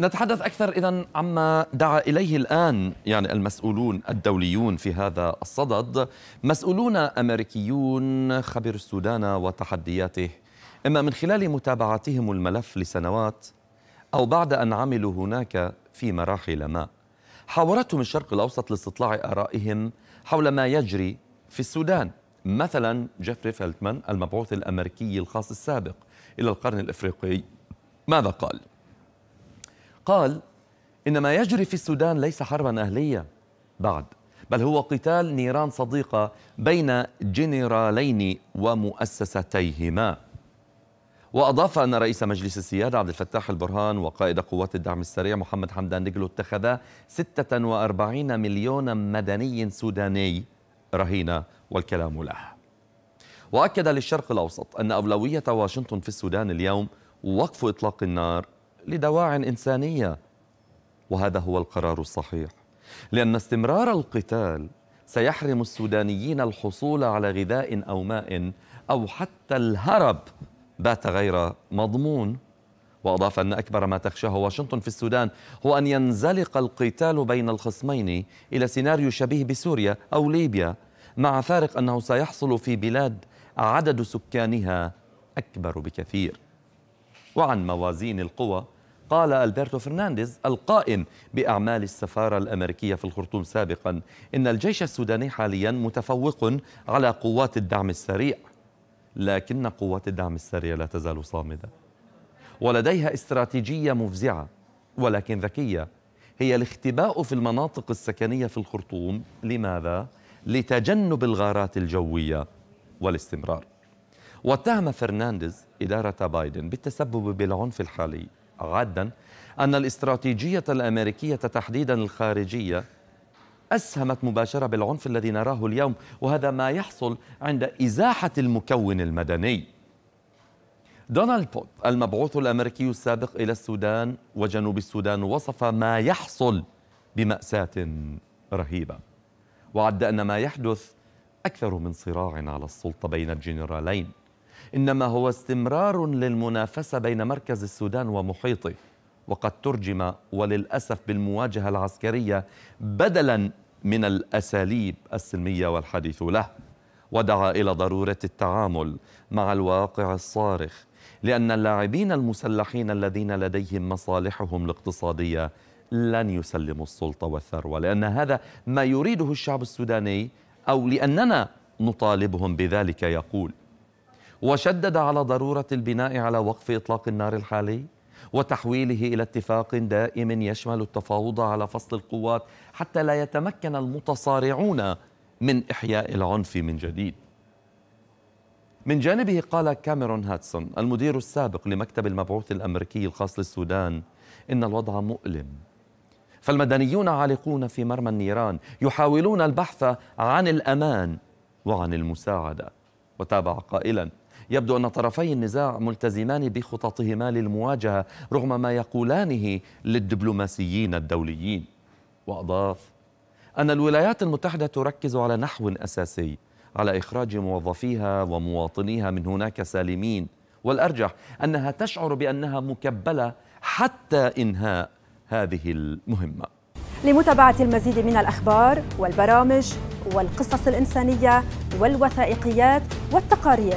نتحدث أكثر إذا عما دعا إليه الآن يعني المسؤولون الدوليون في هذا الصدد مسؤولون أمريكيون خبر السودان وتحدياته إما من خلال متابعتهم الملف لسنوات أو بعد أن عملوا هناك في مراحل ما حاورتهم الشرق الأوسط لاستطلاع آرائهم حول ما يجري في السودان مثلا جيفري فيلتمان المبعوث الأمريكي الخاص السابق إلى القرن الإفريقي ماذا قال؟ قال إن ما يجري في السودان ليس حربا أهلية بعد بل هو قتال نيران صديقة بين جنرالين ومؤسستيهما وأضاف أن رئيس مجلس السيادة عبد الفتاح البرهان وقائد قوات الدعم السريع محمد حمدان نجلو اتخذا 46 مليون مدني سوداني رهينة والكلام له وأكد للشرق الأوسط أن أولوية واشنطن في السودان اليوم وقف إطلاق النار لدواع إنسانية وهذا هو القرار الصحيح لأن استمرار القتال سيحرم السودانيين الحصول على غذاء أو ماء أو حتى الهرب بات غير مضمون وأضاف أن أكبر ما تخشاه واشنطن في السودان هو أن ينزلق القتال بين الخصمين إلى سيناريو شبيه بسوريا أو ليبيا مع فارق أنه سيحصل في بلاد عدد سكانها أكبر بكثير وعن موازين القوى قال ألبرتو فرنانديز القائم بأعمال السفارة الأمريكية في الخرطوم سابقا إن الجيش السوداني حاليا متفوق على قوات الدعم السريع لكن قوات الدعم السريع لا تزال صامدة ولديها استراتيجية مفزعة ولكن ذكية هي الاختباء في المناطق السكنية في الخرطوم لماذا؟ لتجنب الغارات الجوية والاستمرار واتهم فرنانديز إدارة بايدن بالتسبب بالعنف الحالي غدا أن الاستراتيجية الأمريكية تحديدا الخارجية أسهمت مباشرة بالعنف الذي نراه اليوم وهذا ما يحصل عند إزاحة المكون المدني دونالد بوت المبعوث الأمريكي السابق إلى السودان وجنوب السودان وصف ما يحصل بمأساة رهيبة وعد أن ما يحدث أكثر من صراع على السلطة بين الجنرالين إنما هو استمرار للمنافسة بين مركز السودان ومحيطه وقد ترجم وللأسف بالمواجهة العسكرية بدلا من الأساليب السلمية والحديث له ودعا إلى ضرورة التعامل مع الواقع الصارخ لأن اللاعبين المسلحين الذين لديهم مصالحهم الاقتصادية لن يسلموا السلطة والثروة لأن هذا ما يريده الشعب السوداني أو لأننا نطالبهم بذلك يقول وشدد على ضروره البناء على وقف اطلاق النار الحالي وتحويله الى اتفاق دائم يشمل التفاوض على فصل القوات حتى لا يتمكن المتصارعون من احياء العنف من جديد. من جانبه قال كاميرون هاتسون المدير السابق لمكتب المبعوث الامريكي الخاص للسودان ان الوضع مؤلم. فالمدنيون عالقون في مرمى النيران يحاولون البحث عن الامان وعن المساعده وتابع قائلا يبدو أن طرفي النزاع ملتزمان بخططهما للمواجهة رغم ما يقولانه للدبلوماسيين الدوليين وأضاف أن الولايات المتحدة تركز على نحو أساسي على إخراج موظفيها ومواطنيها من هناك سالمين والأرجح أنها تشعر بأنها مكبلة حتى إنهاء هذه المهمة لمتابعة المزيد من الأخبار والبرامج والقصص الإنسانية والوثائقيات والتقارير